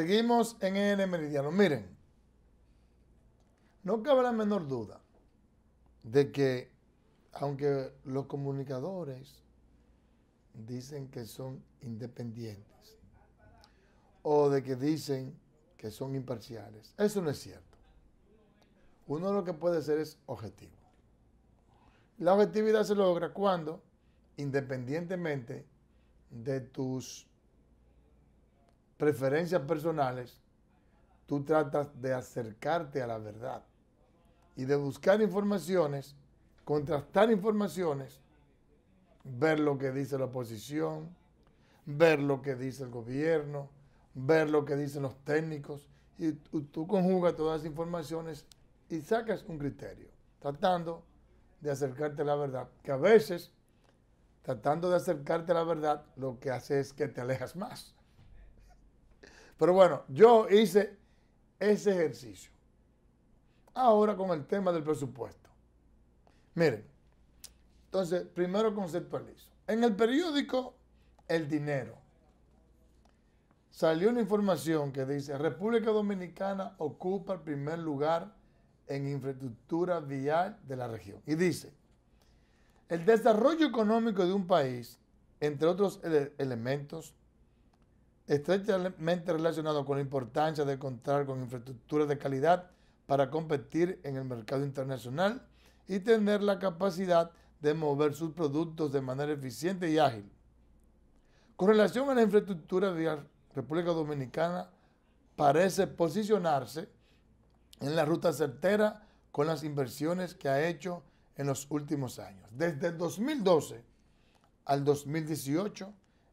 Seguimos en el meridiano. Miren, no cabe la menor duda de que, aunque los comunicadores dicen que son independientes o de que dicen que son imparciales, eso no es cierto. Uno lo que puede ser es objetivo. La objetividad se logra cuando, independientemente de tus preferencias personales, tú tratas de acercarte a la verdad y de buscar informaciones, contrastar informaciones, ver lo que dice la oposición, ver lo que dice el gobierno, ver lo que dicen los técnicos, y tú conjugas todas las informaciones y sacas un criterio, tratando de acercarte a la verdad, que a veces, tratando de acercarte a la verdad, lo que hace es que te alejas más. Pero bueno, yo hice ese ejercicio. Ahora con el tema del presupuesto. Miren, entonces, primero conceptualizo. En el periódico El Dinero salió una información que dice, República Dominicana ocupa el primer lugar en infraestructura vial de la región. Y dice, el desarrollo económico de un país, entre otros elementos, estrechamente relacionado con la importancia de contar con infraestructuras de calidad para competir en el mercado internacional y tener la capacidad de mover sus productos de manera eficiente y ágil. Con relación a la infraestructura de la República Dominicana, parece posicionarse en la ruta certera con las inversiones que ha hecho en los últimos años. Desde el 2012 al 2018,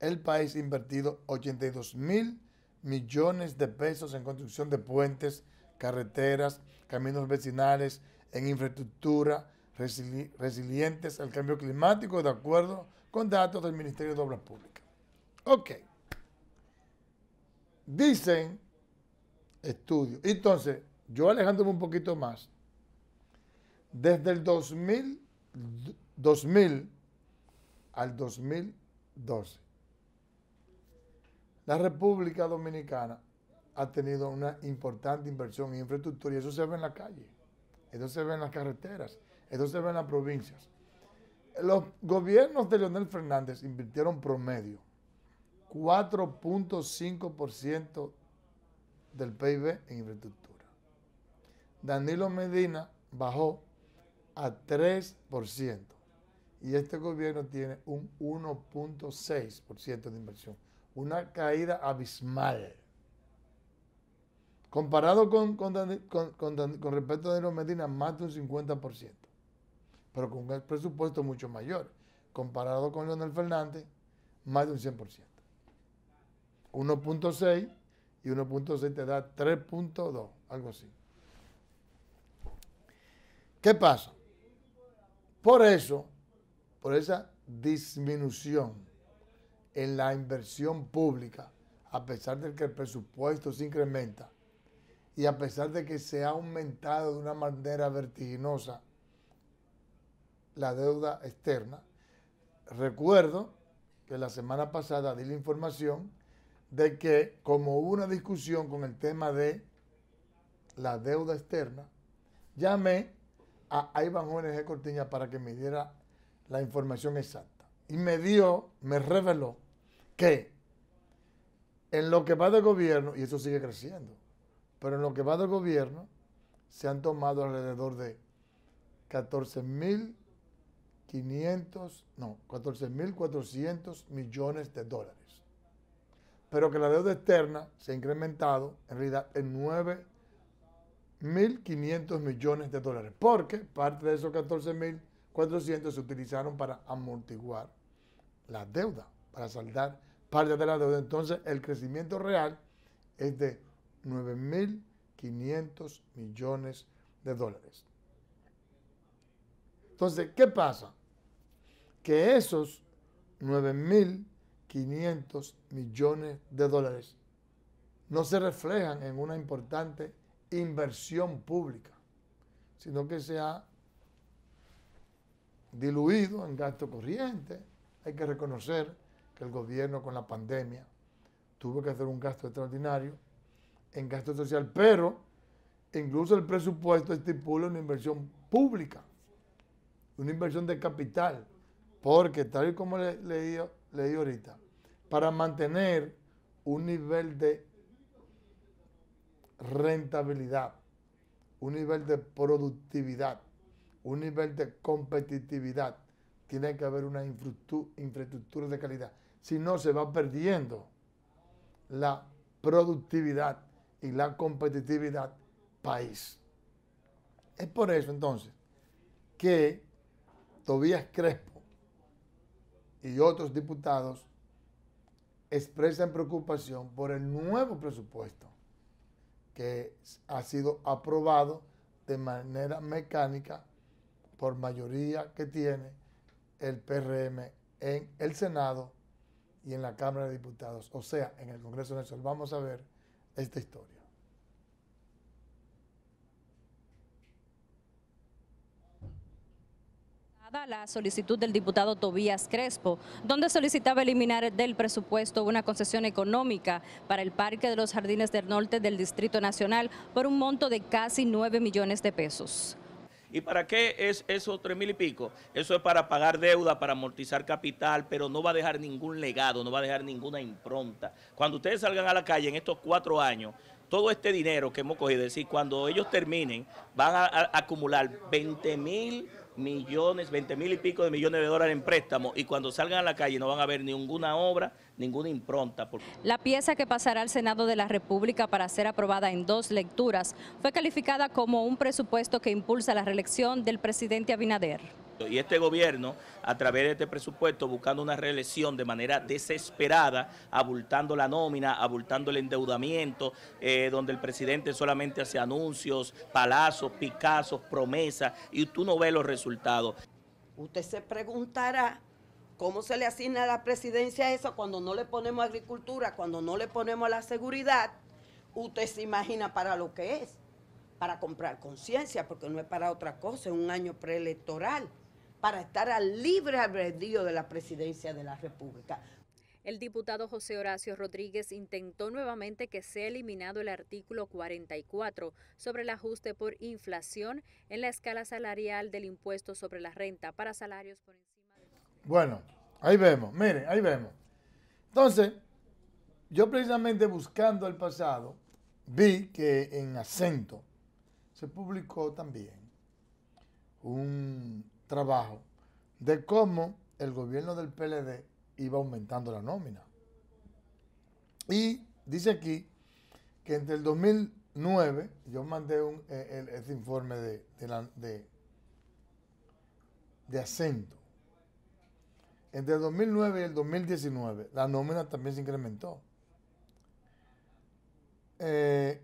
el país ha invertido 82 mil millones de pesos en construcción de puentes, carreteras, caminos vecinales, en infraestructura resilientes al cambio climático, de acuerdo con datos del Ministerio de Obras Públicas. Ok. Dicen estudios. Entonces, yo alejándome un poquito más, desde el 2000 al 2012, la República Dominicana ha tenido una importante inversión en infraestructura y eso se ve en la calle, eso se ve en las carreteras, eso se ve en las provincias. Los gobiernos de Leonel Fernández invirtieron promedio 4.5% del PIB en infraestructura. Danilo Medina bajó a 3% y este gobierno tiene un 1.6% de inversión una caída abismal. Comparado con, con, respecto a Danilo Medina, más de un 50%, pero con un presupuesto mucho mayor. Comparado con Leonel Fernández, más de un 100%. 1.6 y 1.6 te da 3.2, algo así. ¿Qué pasa? Por eso, por esa disminución en la inversión pública, a pesar de que el presupuesto se incrementa y a pesar de que se ha aumentado de una manera vertiginosa la deuda externa, recuerdo que la semana pasada di la información de que como hubo una discusión con el tema de la deuda externa, llamé a Iván de Cortiña para que me diera la información exacta. Y me dio, me reveló que en lo que va del gobierno, y eso sigue creciendo, pero en lo que va del gobierno, se han tomado alrededor de 14.500, no, 14.400 millones de dólares. Pero que la deuda externa se ha incrementado en realidad en 9.500 millones de dólares, porque parte de esos 14.400 se utilizaron para amortiguar la deuda, para saldar parte de Entonces, el crecimiento real es de 9.500 millones de dólares. Entonces, ¿qué pasa? Que esos 9.500 millones de dólares no se reflejan en una importante inversión pública, sino que se ha diluido en gasto corriente. Hay que reconocer que el gobierno con la pandemia tuvo que hacer un gasto extraordinario en gasto social, pero incluso el presupuesto estipula una inversión pública, una inversión de capital, porque tal y como leí, leí ahorita, para mantener un nivel de rentabilidad, un nivel de productividad, un nivel de competitividad, tiene que haber una infraestructura de calidad si no se va perdiendo la productividad y la competitividad país. Es por eso entonces que Tobías Crespo y otros diputados expresan preocupación por el nuevo presupuesto que ha sido aprobado de manera mecánica por mayoría que tiene el PRM en el Senado y en la Cámara de Diputados, o sea, en el Congreso Nacional. Vamos a ver esta historia. la solicitud del diputado Tobías Crespo, donde solicitaba eliminar del presupuesto una concesión económica para el Parque de los Jardines del Norte del Distrito Nacional por un monto de casi 9 millones de pesos. ¿Y para qué es esos tres mil y pico? Eso es para pagar deuda, para amortizar capital, pero no va a dejar ningún legado, no va a dejar ninguna impronta. Cuando ustedes salgan a la calle en estos cuatro años, todo este dinero que hemos cogido, es decir, cuando ellos terminen, van a, acumular 20 mil millones, 20 mil y pico de millones de dólares en préstamo y cuando salgan a la calle no van a ver ninguna obra, ninguna impronta. La pieza que pasará al Senado de la República para ser aprobada en dos lecturas fue calificada como un presupuesto que impulsa la reelección del presidente Abinader. Y este gobierno, a través de este presupuesto, buscando una reelección de manera desesperada, abultando la nómina, abultando el endeudamiento, eh, donde el presidente solamente hace anuncios, palazos, picazos, promesas, y tú no ves los resultados. Usted se preguntará cómo se le asigna a la presidencia eso cuando no le ponemos agricultura, cuando no le ponemos la seguridad. Usted se imagina para lo que es, para comprar conciencia, porque no es para otra cosa, es un año preelectoral para estar al libre albedrío de la presidencia de la República. El diputado José Horacio Rodríguez intentó nuevamente que sea eliminado el artículo 44 sobre el ajuste por inflación en la escala salarial del impuesto sobre la renta para salarios por encima de... Bueno, ahí vemos, miren, ahí vemos. Entonces, yo precisamente buscando el pasado, vi que en acento se publicó también un trabajo de cómo el gobierno del PLD iba aumentando la nómina. Y dice aquí que entre el 2009, yo mandé eh, el, este informe de, de, de, acento, entre el 2009 y el 2019 la nómina también se incrementó. Eh,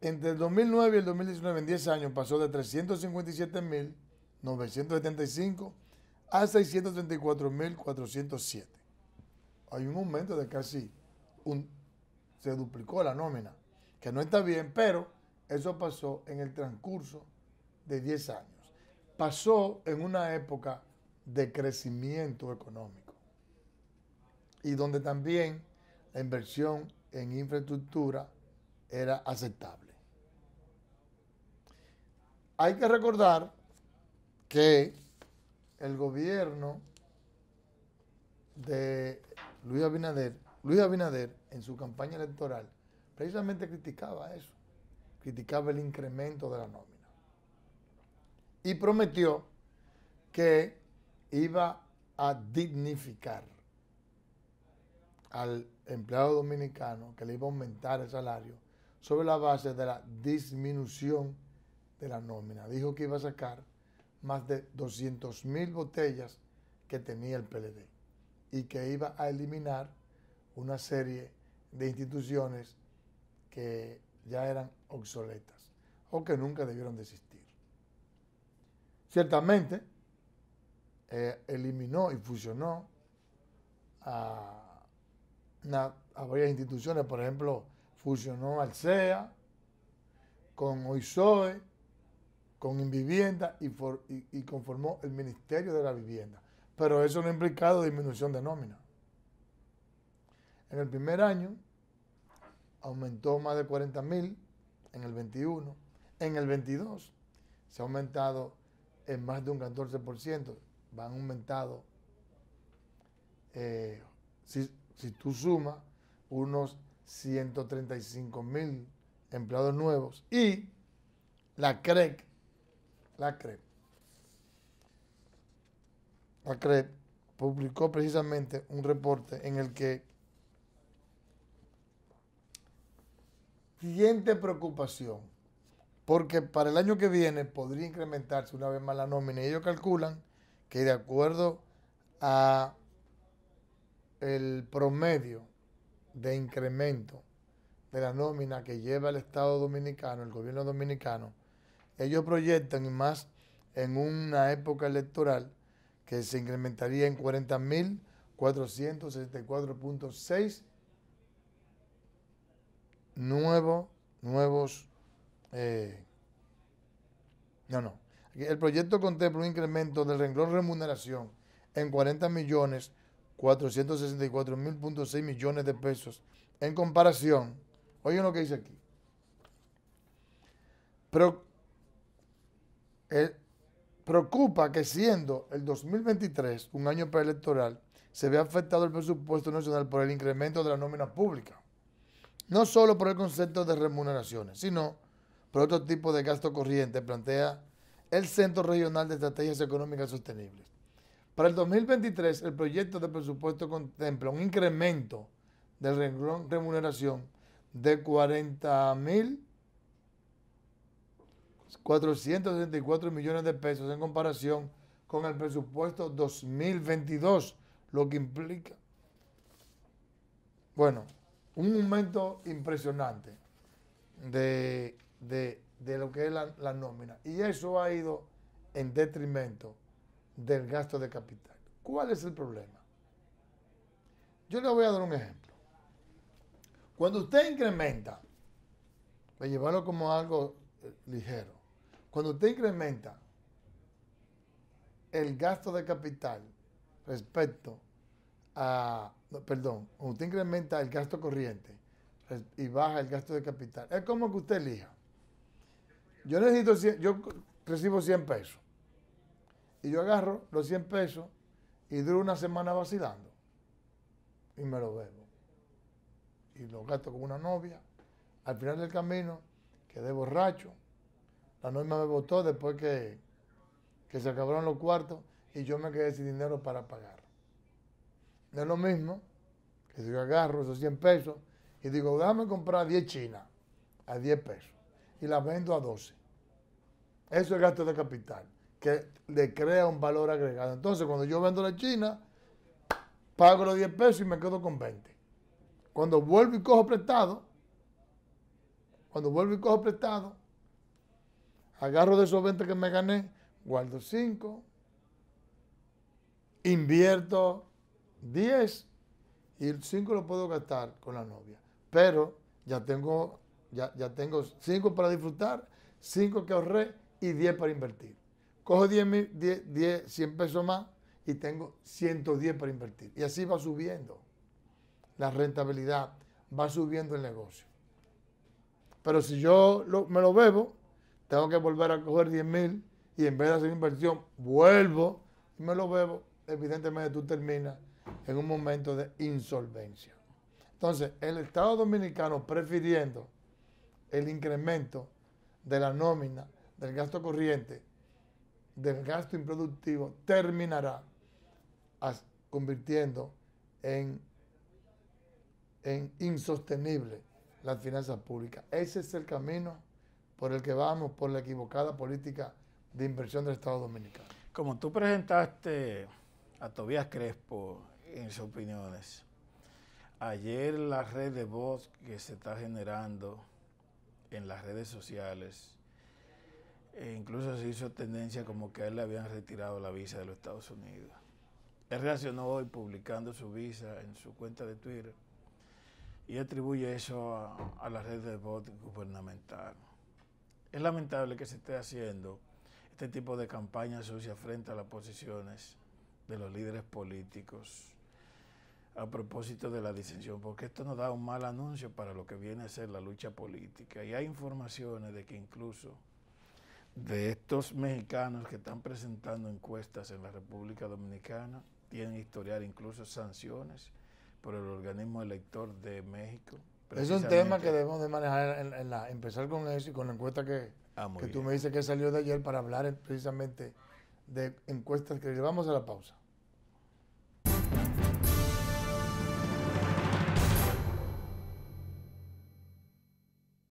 entre el 2009 y el 2019, en 10 años, pasó de 357 mil 975 a 634.407. Hay un aumento de casi un... Se duplicó la nómina, que no está bien, pero eso pasó en el transcurso de 10 años. Pasó en una época de crecimiento económico y donde también la inversión en infraestructura era aceptable. Hay que recordar que el gobierno de Luis Abinader, Luis Abinader en su campaña electoral precisamente criticaba eso, criticaba el incremento de la nómina. Y prometió que iba a dignificar al empleado dominicano, que le iba a aumentar el salario sobre la base de la disminución de la nómina. Dijo que iba a sacar más de 200.000 botellas que tenía el PLD y que iba a eliminar una serie de instituciones que ya eran obsoletas o que nunca debieron de existir. Ciertamente, eh, eliminó y fusionó a, varias instituciones, por ejemplo, fusionó al CEA con OISOE, con vivienda y, conformó el Ministerio de la Vivienda. Pero eso no ha implicado disminución de nómina. En el primer año aumentó más de 40 mil, en el 21, en el 22 se ha aumentado en más de un 14%, van aumentado, eh, si, si, tú sumas, unos 135 mil empleados nuevos y la CREC la CREP. E publicó precisamente un reporte en el que siguiente preocupación, porque para el año que viene podría incrementarse una vez más la nómina y ellos calculan que de acuerdo a el promedio de incremento de la nómina que lleva el Estado dominicano, el gobierno dominicano, ellos proyectan más en una época electoral que se incrementaría en 40.464.6 nuevos, nuevos, eh, no, no. El proyecto contempla un incremento del renglón remuneración en 40 millones millones de pesos en comparación, oigan lo que dice aquí, pero él eh, preocupa que siendo el 2023 un año preelectoral, se vea afectado el presupuesto nacional por el incremento de la nómina pública. No solo por el concepto de remuneraciones, sino por otro tipo de gasto corriente, plantea el Centro Regional de Estrategias Económicas Sostenibles. Para el 2023, el proyecto de presupuesto contempla un incremento del renglón remuneración de $40,000 464 millones de pesos en comparación con el presupuesto 2022, lo que implica, bueno, un momento impresionante de, lo que es la, nómina. Y eso ha ido en detrimento del gasto de capital. ¿Cuál es el problema? Yo le voy a dar un ejemplo. Cuando usted incrementa, a llevarlo como algo eh, ligero, cuando usted incrementa el gasto de capital respecto a, perdón, cuando usted incrementa el gasto corriente y baja el gasto de capital, es como que usted elija. Yo necesito, yo recibo 100 pesos y yo agarro los 100 pesos y duro una semana vacilando y me lo bebo. Y lo gasto con una novia. Al final del camino quedé borracho, la norma me votó después que, se acabaron los cuartos y yo me quedé sin dinero para pagar. No es lo mismo que si yo agarro esos 100 pesos y digo, déjame comprar 10 chinas a 10 pesos y la vendo a 12. Eso es gasto de capital, que le crea un valor agregado. Entonces, cuando yo vendo la china, pago los 10 pesos y me quedo con 20. Cuando vuelvo y cojo prestado, cuando vuelvo y cojo prestado, Agarro de esos 20 que me gané, guardo 5, invierto 10 y el 5 lo puedo gastar con la novia. Pero ya tengo, ya, tengo 5 para disfrutar, 5 que ahorré y 10 para invertir. Cojo 10, 10, 100 pesos más y tengo 110 para invertir. Y así va subiendo la rentabilidad, va subiendo el negocio. Pero si yo me lo bebo, tengo que volver a coger 10 mil y en vez de hacer inversión, vuelvo y me lo bebo. Evidentemente tú terminas en un momento de insolvencia. Entonces, el Estado dominicano prefiriendo el incremento de la nómina, del gasto corriente, del gasto improductivo, terminará convirtiendo en, en insostenible las finanzas públicas. Ese es el camino por el que vamos, por la equivocada política de inversión del Estado Dominicano. Como tú presentaste a Tobías Crespo en sus opiniones, ayer la red de voz que se está generando en las redes sociales, e incluso se hizo tendencia como que a él le habían retirado la visa de los Estados Unidos. Él reaccionó hoy publicando su visa en su cuenta de Twitter y atribuye eso a, a la red de voz gubernamental. Es lamentable que se esté haciendo este tipo de campaña sucia frente a las posiciones de los líderes políticos a propósito de la disensión, porque esto nos da un mal anuncio para lo que viene a ser la lucha política. Y hay informaciones de que incluso de estos mexicanos que están presentando encuestas en la República Dominicana, tienen historial incluso sanciones por el organismo elector de México, es un tema que debemos de manejar, empezar con eso y con la encuesta que, ah, que tú me dices que salió de ayer para hablar precisamente de encuestas que llevamos a la pausa.